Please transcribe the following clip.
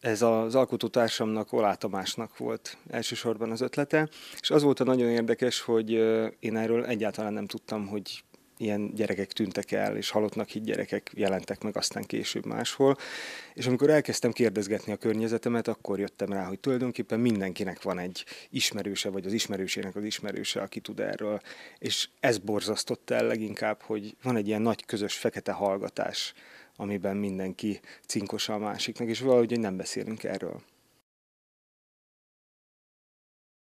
ez az alkotótársamnak, Olá Tamásnak volt elsősorban az ötlete, és az volt a nagyon érdekes, hogy én erről egyáltalán nem tudtam, hogy ilyen gyerekek tűntek el, és halottnak hitt gyerekek jelentek meg aztán később máshol. És amikor elkezdtem kérdezgetni a környezetemet, akkor jöttem rá, hogy tulajdonképpen mindenkinek van egy ismerőse, vagy az ismerősének az ismerőse, aki tud erről. És ez borzasztott el leginkább, hogy van egy ilyen nagy közös fekete hallgatás amiben mindenki cinkos a másiknak, és valahogy nem beszélünk erről.